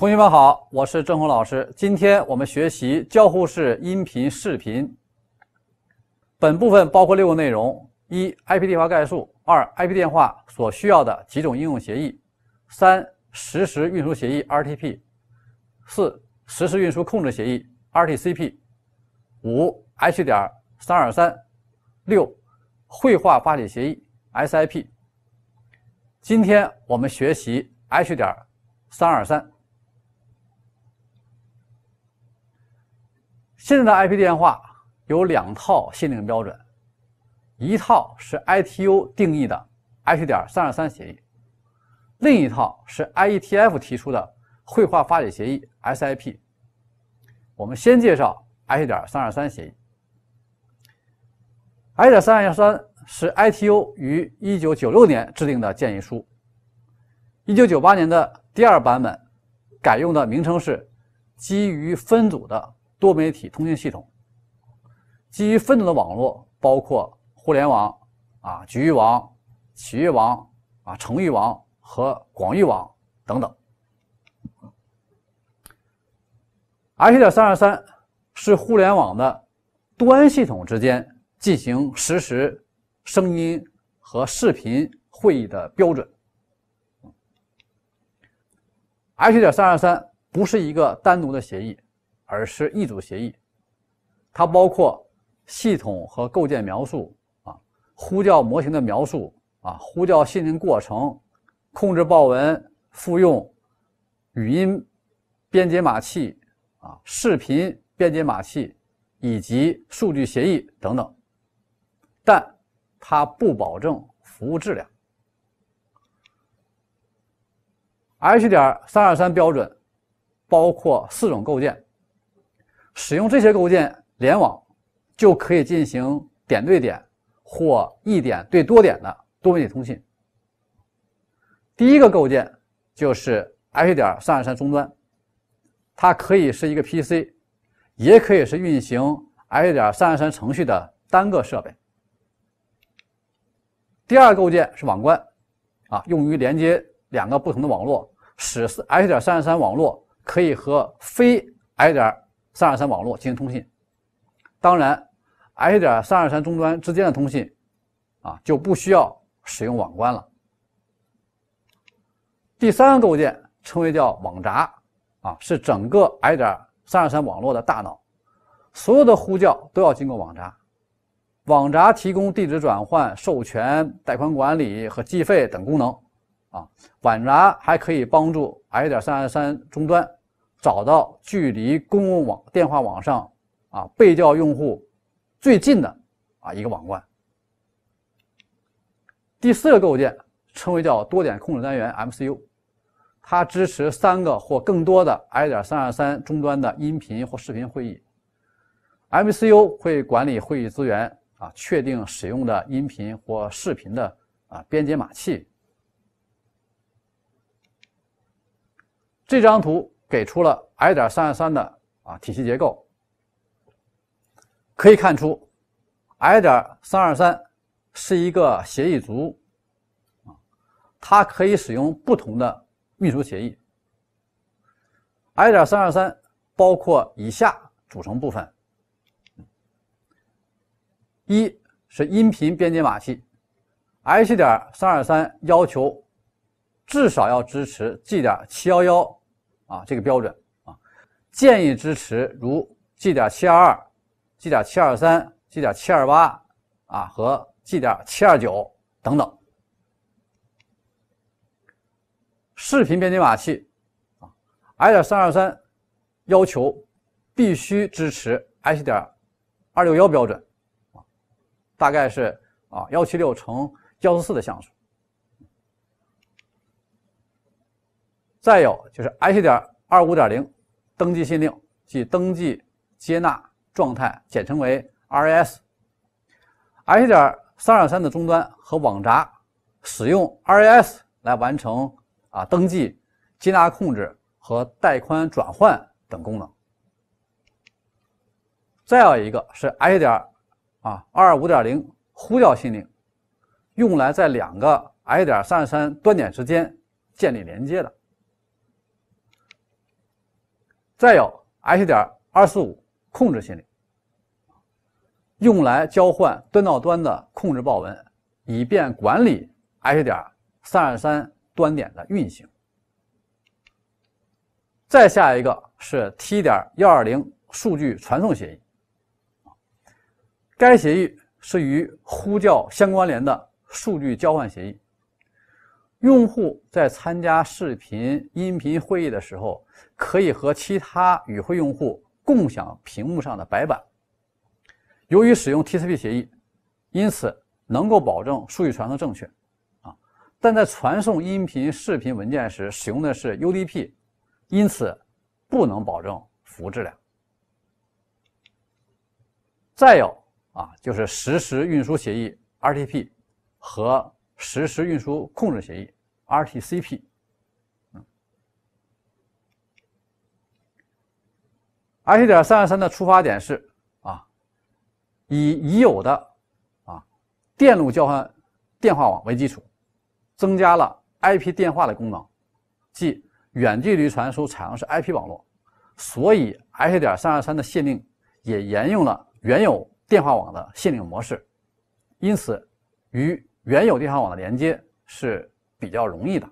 同学们好，我是郑红老师。今天我们学习交互式音频视频。本部分包括六个内容：一、IP 电话概述；二、IP 电话所需要的几种应用协议；三、实时运输协议 RTP；四、实时运输控制协议 RTCP；五、H 点三二三；六、绘画发起协议 SIP。今天我们学习 H 点三二三。现在的 IP 电话有两套限定标准，一套是 ITU 定义的 H 点三二三协议，另一套是 IETF 提出的绘画发解协议 SIP。我们先介绍 H 点三二三协议。H 点三二三是 ITU 于一九九六年制定的建议书，一九九八年的第二版本改用的名称是基于分组的。多媒体通信系统基于分子的网络，包括互联网、啊局域网、企业网、啊城域网和广域网等等。H. 点三二三是互联网的端系统之间进行实时声音和视频会议的标准。H. 点三二三不是一个单独的协议。而是一组协议，它包括系统和构建描述啊，呼叫模型的描述啊，呼叫信任过程，控制报文复用，语音编解码器啊，视频编解码器以及数据协议等等，但它不保证服务质量。H 点三二三标准包括四种构建。使用这些构件联网，就可以进行点对点或一点对多点的多媒体通信。第一个构建就是 H 点三二三终端，它可以是一个 PC，也可以是运行 H 点三二三程序的单个设备。第二个构建是网关，啊，用于连接两个不同的网络，使 H 点三二三网络可以和非 H 点。三二三网络进行通信，当然，I 点三二三终端之间的通信啊就不需要使用网关了。第三个构建称为叫网闸啊，是整个 I 点三二三网络的大脑，所有的呼叫都要经过网闸。网闸提供地址转换、授权、带宽管理和计费等功能啊。网闸还可以帮助 I 点三二三终端。找到距离公共网电话网上啊被调用户最近的啊一个网关。第四个构件称为叫多点控制单元 MCU，它支持三个或更多的 I. 点三二三终端的音频或视频会议。MCU 会管理会议资源啊，确定使用的音频或视频的啊编解码器。这张图。给出了 I. 点三二三的啊体系结构，可以看出，I. 点三二三是一个协议族，啊，它可以使用不同的运输协议。I. 点三二三包括以下组成部分：一是音频编解码器 h 点三二三要求至少要支持 G. 点七幺幺。啊，这个标准啊，建议支持如 G 点七二二、G 点七二三、G 点七二八啊和 G 点七二九等等。视频编辑码器啊 i 点三二三要求必须支持 H 点二六幺标准啊，大概是啊幺七六乘幺四四的像素。再有就是 H 点二五点零登记信令即登记接纳状态，简称为 RAS。H 点三二三的终端和网闸使用 RAS 来完成啊登记、接纳控制和带宽转换等功能。再有一个是 H 点啊二五点零呼叫信令，用来在两个 H 点三二三端点之间建立连接的。再有 H 点二四五控制心理，用来交换端到端的控制报文，以便管理 H 点三二三端点的运行。再下一个是 T 点幺二零数据传送协议，该协议是与呼叫相关联的数据交换协议。用户在参加视频音频会议的时候，可以和其他与会用户共享屏幕上的白板。由于使用 TCP 协议，因此能够保证数据传送正确，啊，但在传送音频视频文件时使用的是 UDP，因此不能保证服务质量。再有啊，就是实时运输协议 RTP 和。实时运输控制协议 （RTCP）。H. 点三二三的出发点是啊，以已有的啊电路交换电话网为基础，增加了 IP 电话的功能，即远距离传输采用是 IP 网络，所以 H. 点三二三的限定也沿用了原有电话网的限定模式，因此与。原有电网网的连接是比较容易的。